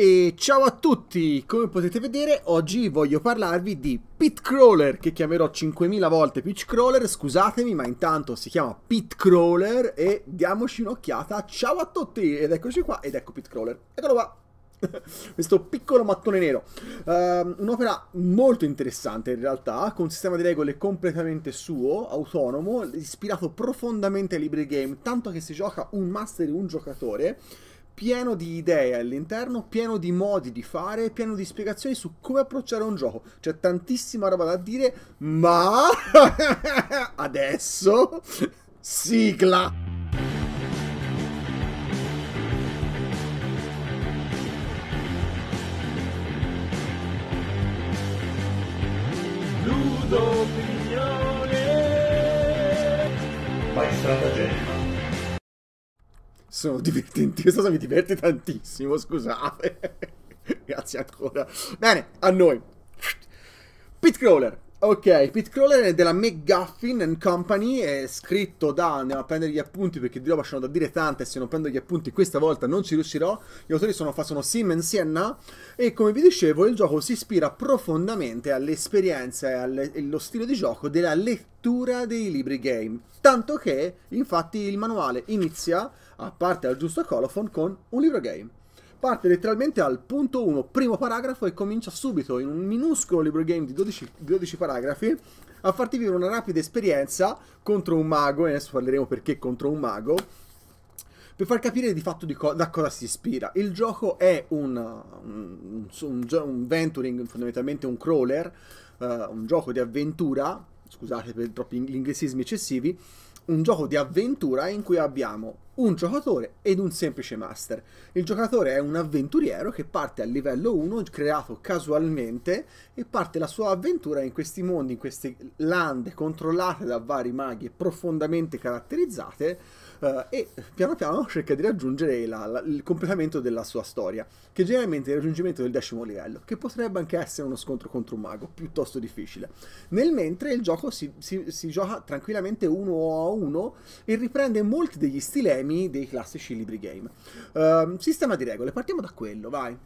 E ciao a tutti! Come potete vedere oggi voglio parlarvi di Pitcrawler, che chiamerò 5000 volte Pitch scusatemi ma intanto si chiama Pitcrawler e diamoci un'occhiata. Ciao a tutti! Ed eccoci qua ed ecco Pitcrawler. Eccolo qua! questo piccolo mattone nero. Uh, un'opera molto interessante in realtà, con un sistema di regole completamente suo, autonomo, ispirato profondamente ai libri game, tanto che si gioca un master e un giocatore pieno di idee all'interno, pieno di modi di fare, pieno di spiegazioni su come approcciare un gioco. C'è tantissima roba da dire, ma adesso sigla. sono divertenti. Questa cosa mi diverte tantissimo, scusate. Grazie ancora. Bene, a noi. Pitcrawler. Ok, Pitcrawler è della McGuffin Company, è scritto da... andiamo a prendere gli appunti perché di roba c'è da dire tante, e se non prendo gli appunti questa volta non ci riuscirò, gli autori sono, sono Sim e Sienna e come vi dicevo il gioco si ispira profondamente all'esperienza e allo stile di gioco della lettura dei libri game, tanto che infatti il manuale inizia a parte al giusto colophon, con un libro game. Parte letteralmente al punto 1, primo paragrafo, e comincia subito in un minuscolo libro game di 12, 12 paragrafi a farti vivere una rapida esperienza contro un mago, e adesso parleremo perché contro un mago, per far capire di fatto di co da cosa si ispira. Il gioco è un, un, un, un venturing, fondamentalmente un crawler, uh, un gioco di avventura, scusate per troppi inglesismi eccessivi, un gioco di avventura in cui abbiamo un giocatore ed un semplice master. Il giocatore è un avventuriero che parte al livello 1, creato casualmente, e parte la sua avventura in questi mondi, in queste lande controllate da vari maghi e profondamente caratterizzate, uh, e piano piano cerca di raggiungere la, la, il completamento della sua storia, che generalmente è il raggiungimento del decimo livello, che potrebbe anche essere uno scontro contro un mago, piuttosto difficile. Nel mentre il gioco si, si, si gioca tranquillamente uno a uno e riprende molti degli stilemi dei classici libri game. Uh, sistema di regole, partiamo da quello, vai.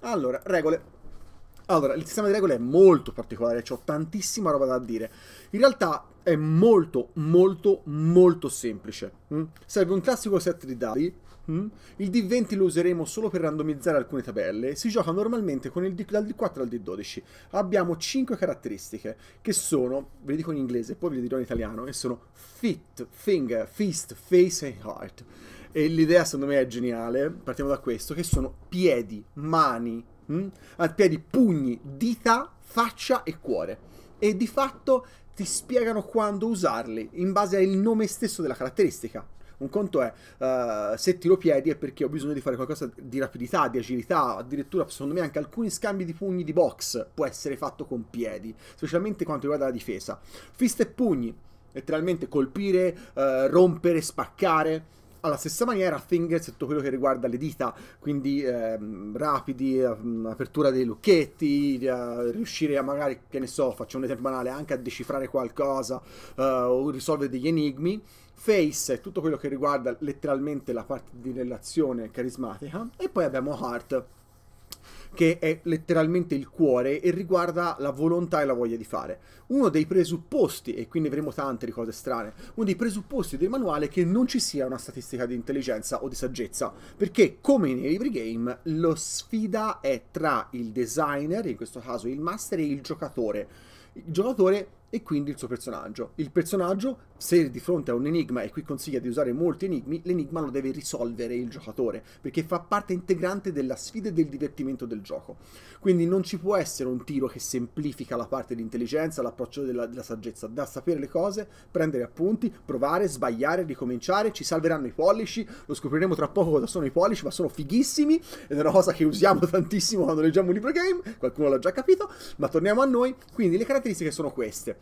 Allora, regole. Allora, il sistema di regole è molto particolare, c'ho tantissima roba da dire. In realtà è molto, molto, molto semplice. Mm? Serve un classico set di dadi. Mm? Il D20 lo useremo solo per randomizzare alcune tabelle. Si gioca normalmente con il D, dal D4 al D12. Abbiamo 5 caratteristiche che sono, ve le dico in inglese, poi ve le dirò in italiano, e sono fit, finger, fist, face e heart. E l'idea secondo me è geniale, partiamo da questo, che sono piedi, mani, mm? Ah, piedi, pugni, dita, faccia e cuore e di fatto ti spiegano quando usarli in base al nome stesso della caratteristica. Un conto è uh, eh, se tiro piedi è perché ho bisogno di fare qualcosa di rapidità, di agilità, addirittura secondo me anche alcuni scambi di pugni di box può essere fatto con piedi, specialmente quanto riguarda la difesa. Fist e pugni, letteralmente colpire, uh, rompere, spaccare alla stessa maniera fingers tutto quello che riguarda le dita, quindi ehm, rapidi, ehm, apertura dei lucchetti, eh, riuscire a magari, che ne so, faccio un esempio banale, anche a decifrare qualcosa eh, o risolvere degli enigmi. Face è tutto quello che riguarda letteralmente la parte di relazione carismatica e poi abbiamo Heart che è letteralmente il cuore e riguarda la volontà e la voglia di fare. Uno dei presupposti, e qui ne avremo tante di cose strane, uno dei presupposti del manuale è che non ci sia una statistica di intelligenza o di saggezza, perché come nei libri game, lo sfida è tra il designer, in questo caso il master, e il giocatore. Il giocatore e quindi il suo personaggio. Il personaggio, se di fronte a un enigma, e qui consiglia di usare molti enigmi, l'enigma lo deve risolvere il giocatore, perché fa parte integrante della sfida e del divertimento del gioco. Quindi non ci può essere un tiro che semplifica la parte di intelligenza, l'approccio della, della saggezza, da sapere le cose, prendere appunti, provare, sbagliare, ricominciare, ci salveranno i pollici, lo scopriremo tra poco cosa sono i pollici, ma sono fighissimi, ed è una cosa che usiamo tantissimo quando leggiamo un libro game, qualcuno l'ha già capito, ma torniamo a noi, quindi le caratteristiche sono queste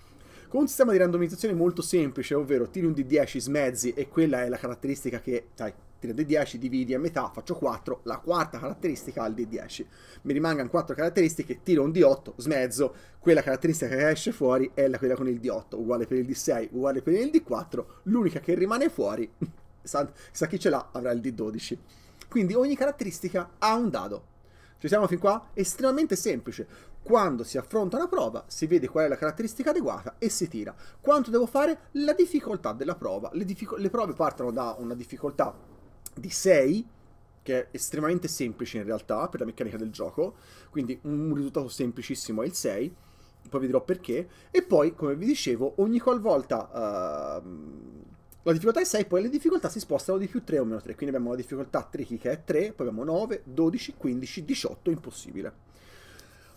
con un sistema di randomizzazione molto semplice, ovvero tiri un D10, smezzi e quella è la caratteristica che, sai, tiro D10, dividi a metà, faccio 4, la quarta caratteristica al D10. Mi rimangono 4 caratteristiche, tiro un D8, smezzo, quella caratteristica che esce fuori è la, quella con il D8, uguale per il D6, uguale per il D4, l'unica che rimane fuori, sa, sa chi ce l'ha, avrà il D12. Quindi ogni caratteristica ha un dado. Ci siamo fin qua? Estremamente semplice quando si affronta una prova, si vede qual è la caratteristica adeguata e si tira. Quanto devo fare? La difficoltà della prova. Le, diffico- le prove partono da una difficoltà di 6, che è estremamente semplice in realtà per la meccanica del gioco, quindi un risultato semplicissimo è il 6, poi vi dirò perché, e poi, come vi dicevo, ogni qualvolta... Uh, la difficoltà è 6, poi le difficoltà si spostano di più 3 o meno 3, quindi abbiamo la difficoltà 3 che è 3, poi abbiamo 9, 12, 15, 18, impossibile.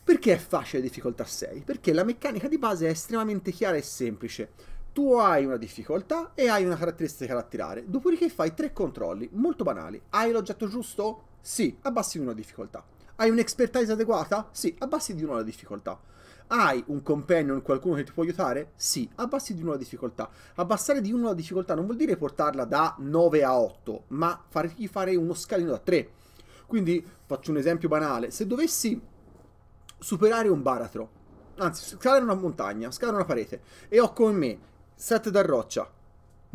Perché è facile difficoltà 6? Perché la meccanica di base è estremamente chiara e semplice. Tu hai una difficoltà e hai una caratteristica da tirare, dopodiché fai tre controlli molto banali. Hai l'oggetto giusto? Sì, abbassi di una difficoltà. Hai un'expertise adeguata? Sì, abbassi di una la difficoltà. Hai un companion, qualcuno che ti può aiutare? Sì, abbassi di uno la difficoltà. Abbassare di uno la difficoltà non vuol dire portarla da 9 a 8, ma fargli fare uno scalino da 3. Quindi faccio un esempio banale. Se dovessi superare un baratro, anzi, scalare una montagna, scalare una parete, e ho con me set da roccia.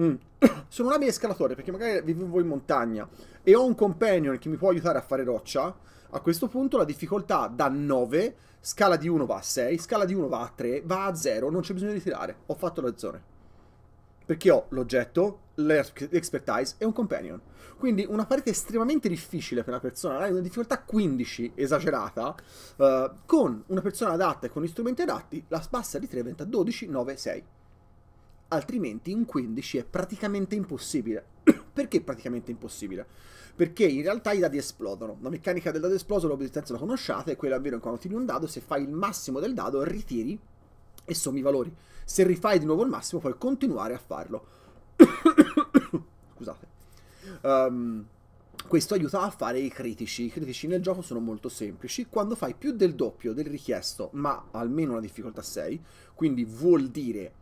Mm. Sono un abile scalatore perché magari vivo in montagna e ho un companion che mi può aiutare a fare roccia. A questo punto la difficoltà da 9, scala di 1 va a 6, scala di 1 va a 3, va a 0, non c'è bisogno di tirare. Ho fatto la zona perché ho l'oggetto, l'expertise e un companion. Quindi una parete estremamente difficile per una persona, una difficoltà 15 esagerata, eh, con una persona adatta e con gli strumenti adatti, la spassa di 3 diventa 12, 9, 6. Altrimenti un 15 è praticamente impossibile. Perché praticamente impossibile? Perché in realtà i dadi esplodono. La meccanica del dado esploso, l'obbedienza la conosciate, è quella ovvero quando tiri un dado, se fai il massimo del dado, ritiri e sommi i valori. Se rifai di nuovo il massimo puoi continuare a farlo. Scusate. Um, questo aiuta a fare i critici. I critici nel gioco sono molto semplici. Quando fai più del doppio del richiesto, ma almeno una difficoltà 6, quindi vuol dire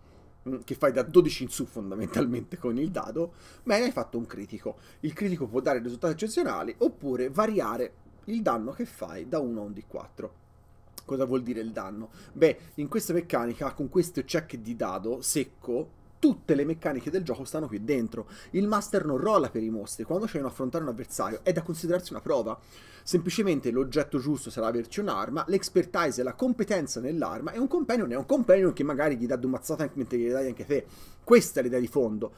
mm, che fai da 12 in su fondamentalmente con il dado, bene, hai fatto un critico. Il critico può dare risultati eccezionali oppure variare il danno che fai da 1 a 1 di 4 cosa vuol dire il danno? Beh, in questa meccanica, con questo check di dado secco, tutte le meccaniche del gioco stanno qui dentro. Il master non rola per i mostri, quando c'è un affrontare un avversario è da considerarsi una prova. Semplicemente l'oggetto giusto sarà averci un'arma, l'expertise è la competenza nell'arma e un companion è un companion che magari gli dà due mazzate anche mentre gli dai anche te. Questa è l'idea di fondo.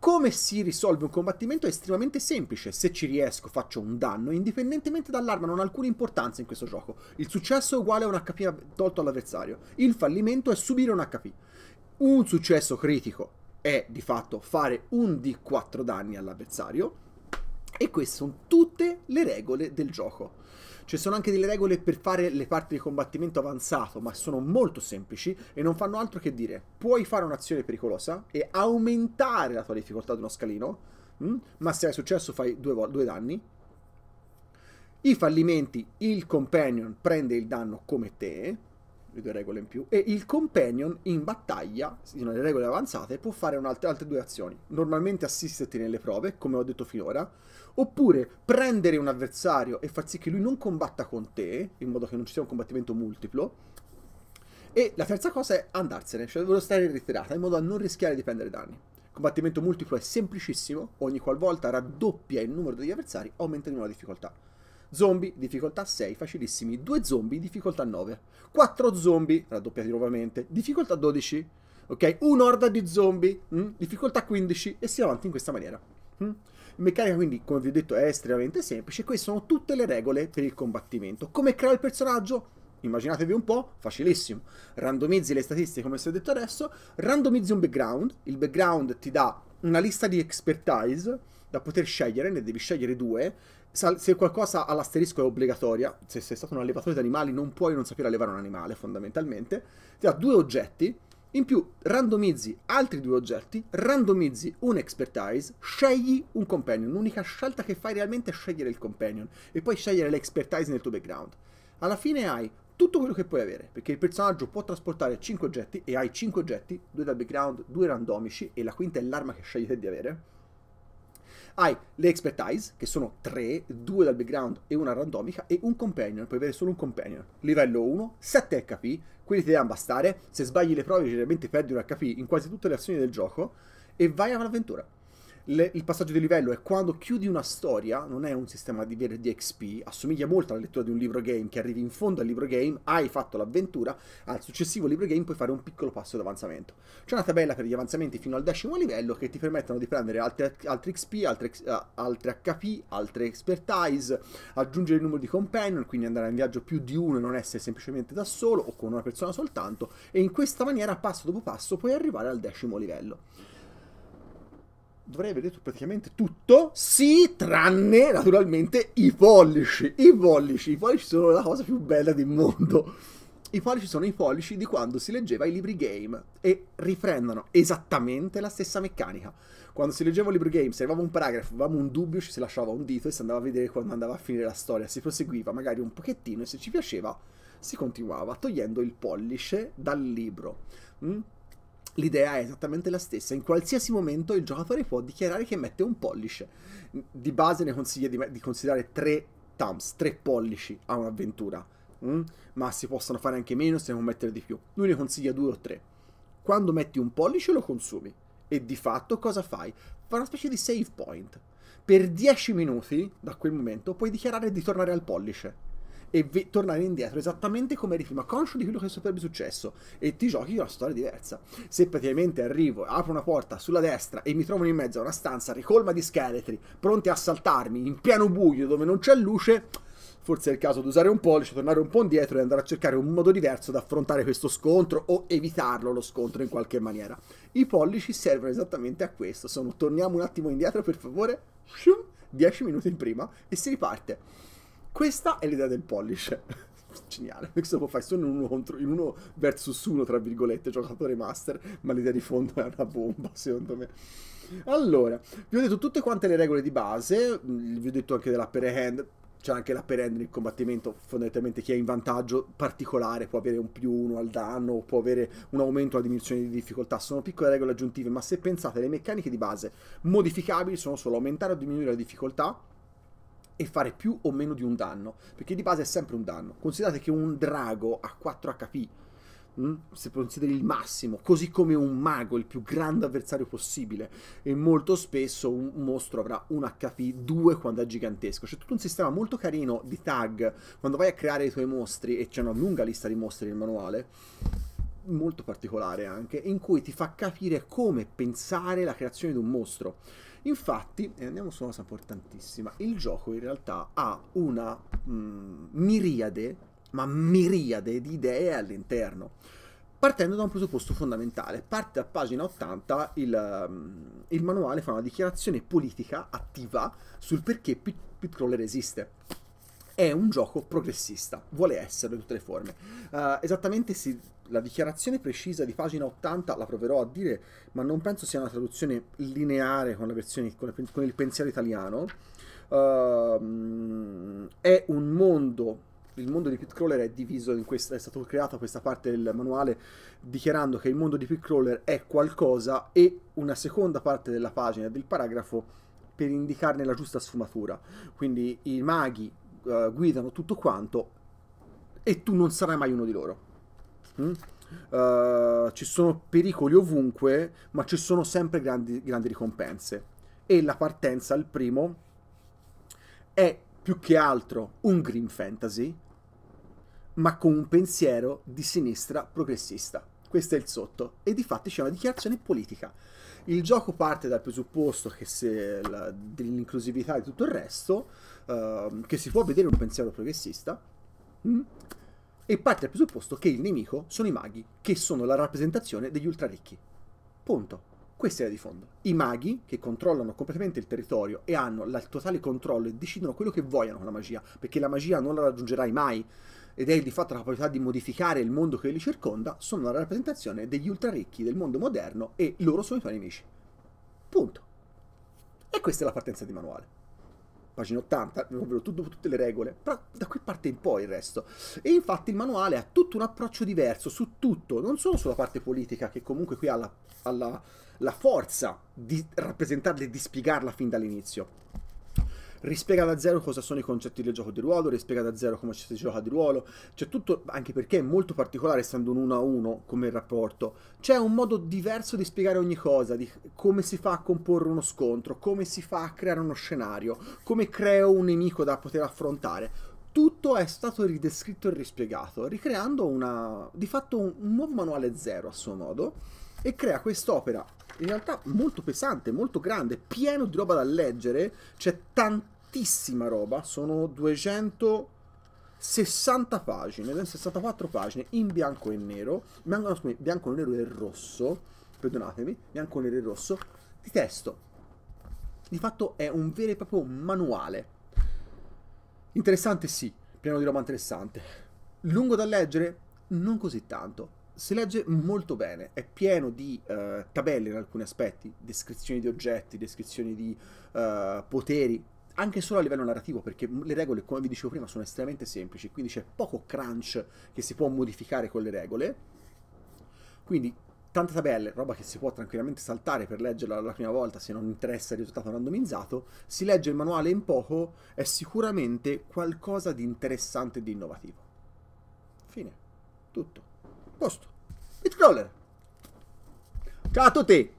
Come si risolve un combattimento è estremamente semplice, se ci riesco faccio un danno, indipendentemente dall'arma non ha alcuna importanza in questo gioco. Il successo è uguale a un HP tolto all'avversario, il fallimento è subire un HP. Un successo critico è di fatto fare un D4 danni all'avversario e queste sono tutte le regole del gioco. Ci sono anche delle regole per fare le parti di combattimento avanzato, ma sono molto semplici e non fanno altro che dire puoi fare un'azione pericolosa e aumentare la tua difficoltà di uno scalino, mh? Mm? ma se hai successo fai due, due danni. I fallimenti, il companion prende il danno come te, le due regole in più. E il companion in battaglia, sono le regole avanzate, può fare altre due azioni. Normalmente assisterti nelle prove, come ho detto finora, oppure prendere un avversario e far sì che lui non combatta con te, in modo che non ci sia un combattimento multiplo. E la terza cosa è andarsene, cioè dovrò stare in ritirata, in modo da non rischiare di prendere danni. Il combattimento multiplo è semplicissimo, ogni qualvolta raddoppia il numero degli avversari, aumenta di nuovo la difficoltà. Zombie, difficoltà 6, facilissimi. 2 zombie, difficoltà 9. 4 zombie, raddoppiati nuovamente, difficoltà 12. Ok? Un'orda di zombie, mh? Mm? difficoltà 15 e si avanti in questa maniera. Mh? Mm? meccanica quindi, come vi ho detto, è estremamente semplice. Queste sono tutte le regole per il combattimento. Come creare il personaggio? Immaginatevi un po', facilissimo. Randomizzi le statistiche come si è detto adesso, randomizzi un background, il background ti dà una lista di expertise da poter scegliere, ne devi scegliere due, se qualcosa all'asterisco è obbligatoria, se sei stato un allevatore di animali non puoi non sapere allevare un animale fondamentalmente, ti dà due oggetti, in più randomizzi altri due oggetti, randomizzi un expertise, scegli un companion, l'unica scelta che fai realmente è scegliere il companion e poi scegliere l'expertise nel tuo background. Alla fine hai tutto quello che puoi avere, perché il personaggio può trasportare 5 oggetti e hai 5 oggetti, 2 dal background, 2 randomici e la quinta è l'arma che scegli di avere hai le expertise, che sono tre, due dal background e una randomica, e un companion, puoi avere solo un companion. Livello 1, 7 HP, quindi ti devono bastare, se sbagli le prove generalmente perdi un HP in quasi tutte le azioni del gioco, e vai all'avventura le, il passaggio di livello è quando chiudi una storia, non è un sistema di, di XP, assomiglia molto alla lettura di un libro game, che arrivi in fondo al libro game, hai fatto l'avventura, al successivo libro game puoi fare un piccolo passo d'avanzamento. C'è una tabella per gli avanzamenti fino al decimo livello che ti permettono di prendere altri, altri XP, altri, uh, eh, altri HP, altre expertise, aggiungere il numero di companion, quindi andare in viaggio più di uno e non essere semplicemente da solo o con una persona soltanto, e in questa maniera passo dopo passo puoi arrivare al decimo livello dovrei aver detto praticamente tutto, sì, tranne naturalmente i pollici. I pollici, i pollici sono la cosa più bella del mondo. I pollici sono i pollici di quando si leggeva i libri game e riprendono esattamente la stessa meccanica. Quando si leggeva i libri game, se arrivava un paragrafo, avevamo un dubbio, ci si lasciava un dito e si andava a vedere quando andava a finire la storia. Si proseguiva magari un pochettino e se ci piaceva si continuava togliendo il pollice dal libro. Mm? L'idea è esattamente la stessa, in qualsiasi momento il giocatore può dichiarare che mette un pollice. Di base ne consiglia di, di considerare tre thumbs, tre pollici a un'avventura, mm? ma si possono fare anche meno se non mettere di più. Lui ne consiglia due o tre. Quando metti un pollice lo consumi e di fatto cosa fai? Fai una specie di save point. Per 10 minuti da quel momento puoi dichiarare di tornare al pollice e vi- tornare indietro esattamente come eri prima, conscio di quello che sarebbe successo e ti giochi una storia diversa. Se praticamente arrivo, apro una porta sulla destra e mi trovo in mezzo a una stanza ricolma di scheletri, pronti a saltarmi in pieno buio dove non c'è luce, forse è il caso di usare un pollice, tornare un po' indietro e andare a cercare un modo diverso da affrontare questo scontro o evitarlo lo scontro in qualche maniera. I pollici servono esattamente a questo, sono torniamo un attimo indietro per favore, 10 minuti in prima e si riparte. Questa è l'idea del polish. Geniale, questo lo fare solo in uno, contro, in uno versus uno, tra virgolette, giocatore master, ma l'idea di fondo è una bomba, secondo me. Allora, vi ho detto tutte quante le regole di base, mm, vi ho detto anche dell'upper hand, c'è anche l'upper hand nel combattimento, fondamentalmente chi è in vantaggio particolare può avere un più uno al danno, può avere un aumento o diminuzione di difficoltà, sono piccole regole aggiuntive, ma se pensate le meccaniche di base modificabili sono solo aumentare o diminuire la difficoltà, e fare più o meno di un danno, perché di base è sempre un danno. Considerate che un drago ha 4 HP, mm? se consideri il massimo, così come un mago, il più grande avversario possibile, e molto spesso un mostro avrà un HP 2 quando è gigantesco. C'è tutto un sistema molto carino di tag, quando vai a creare i tuoi mostri, e c'è una lunga lista di mostri nel manuale, molto particolare anche, in cui ti fa capire come pensare la creazione di un mostro. Infatti, e andiamo su una cosa importantissima, il gioco in realtà ha una mh, mm, miriade, ma miriade di idee all'interno partendo da un presupposto fondamentale. Parte a pagina 80 il, mm, il, manuale fa una dichiarazione politica attiva sul perché Pit, Pit Crawler esiste. È un gioco progressista, vuole essere in tutte le forme. Uh, esattamente si la dichiarazione precisa di pagina 80 la proverò a dire, ma non penso sia una traduzione lineare con, versione, con, il, con il pensiero italiano. Uh, è un mondo il mondo di Pitcrawler è diviso in questa, è stata creata questa parte del manuale dichiarando che il mondo di Pitcrawler è qualcosa e una seconda parte della pagina, del paragrafo, per indicarne la giusta sfumatura. Quindi i maghi uh, guidano tutto quanto e tu non sarai mai uno di loro. Mm? Uh, ci sono pericoli ovunque, ma ci sono sempre grandi, grandi ricompense. E la partenza, il primo, è più che altro un green fantasy, ma con un pensiero di sinistra progressista. Questo è il sotto. E di fatti c'è una dichiarazione politica. Il gioco parte dal presupposto che se la, dell'inclusività e tutto il resto, uh, che si può vedere un pensiero progressista, mh, mm? e parte dal presupposto che il nemico sono i maghi, che sono la rappresentazione degli ultraricchi. Punto. Questa è la di fondo. I maghi, che controllano completamente il territorio e hanno il totale controllo e decidono quello che vogliono con la magia, perché la magia non la raggiungerai mai, ed è di fatto la capacità di modificare il mondo che li circonda, sono la rappresentazione degli ultraricchi del mondo moderno e loro sono i tuoi nemici. Punto. E questa è la partenza di manuale pagina 80, ovvero tutto, tutte le regole, però da qui parte in poi il resto. E infatti il manuale ha tutto un approccio diverso su tutto, non solo sulla parte politica, che comunque qui ha la, ha la, la forza di rappresentarla e di spiegarla fin dall'inizio, rispiega da zero cosa sono i concetti del gioco di ruolo, rispiega da zero come si gioca di ruolo, c'è tutto, anche perché è molto particolare essendo un 1 a 1 come rapporto, c'è un modo diverso di spiegare ogni cosa, di come si fa a comporre uno scontro, come si fa a creare uno scenario, come creo un nemico da poter affrontare. Tutto è stato ridescritto e rispiegato, ricreando una, di fatto un, un nuovo manuale zero a suo modo, e crea quest'opera in realtà molto pesante, molto grande, pieno di roba da leggere, c'è tantissima roba, sono 260 pagine, 64 pagine in bianco e nero, bianco, scusami, bianco nero e rosso, perdonatemi, bianco, nero e rosso, di testo. Di fatto è un vero e proprio manuale. Interessante sì, pieno di roba interessante. Lungo da leggere? Non così tanto si legge molto bene, è pieno di uh, tabelle in alcuni aspetti, descrizioni di oggetti, descrizioni di uh, poteri, anche solo a livello narrativo, perché le regole, come vi dicevo prima, sono estremamente semplici, quindi c'è poco crunch che si può modificare con le regole. Quindi tante tabelle, roba che si può tranquillamente saltare per leggerla la prima volta se non interessa il risultato randomizzato, si legge il manuale in poco, è sicuramente qualcosa di interessante e di innovativo. Fine. Tutto. Posto. Beatcrawler. Ciao a tutti!